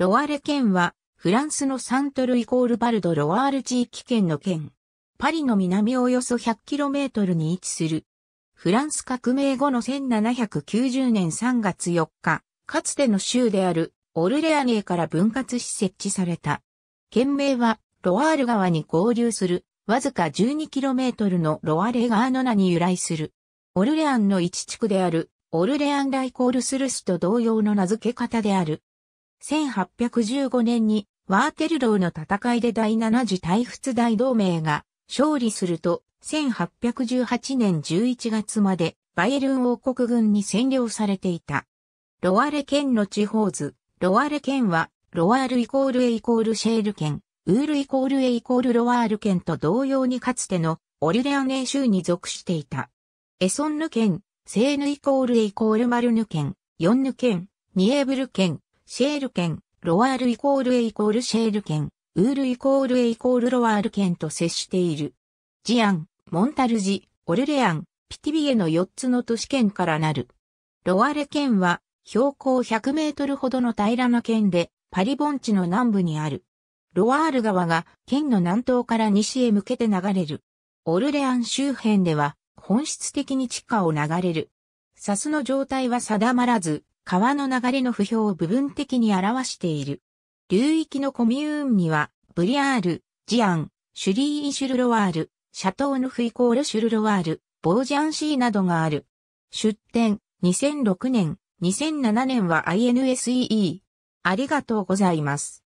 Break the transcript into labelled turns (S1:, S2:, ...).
S1: ロワール県は、フランスのサントルイコールバルド・ロワール地域圏の県。パリの南およそ 100km に位置する。フランス革命後の1790年3月4日、かつての州であるオルレアネーから分割し設置された。県名はロワール川に合流するわずか 12km のロワレ川の名に由来する。オルレアンの一地区であるオルレアンライコールスルスと同様の名付け方である。1815年にワーテルローの戦いで第7次大仏大同盟が勝利すると、1818年11月までバイエルン王国軍に占領されていた。ロワレ県の地方図、ロワレ県は、ロワールイコールエイコールシェール県、ウールイコールエイコールロワール県と同様にかつてのオルレアネー州に属していた。エソンヌ県、セーヌイコールエイコールマルヌ県、ヨンヌ県、ニエーブル県、シェール県、ロワールイコールエイコールシェール県、ウールイコールエイコールロワール県と接している。ジアン、モンタルジ、オルレアン、ピティビエの4つの都市圏からなる。ロワール県は、標高100メートルほどの平らな県で、パリ盆地の南部にある。ロワール川が県の南東から西へ向けて流れる。オルレアン周辺では本質的に地下を流れる。サスの状態は定まらず、川の流れの不評を部分的に表している。流域のコミューンには、ブリアール、ジアン、シュリーン・シュルロワール、シャトーヌ・フイコール・シュルロワール、ボージャン・シーなどがある。出展、2006年、2007年は INSEE。あり
S2: がとうございます。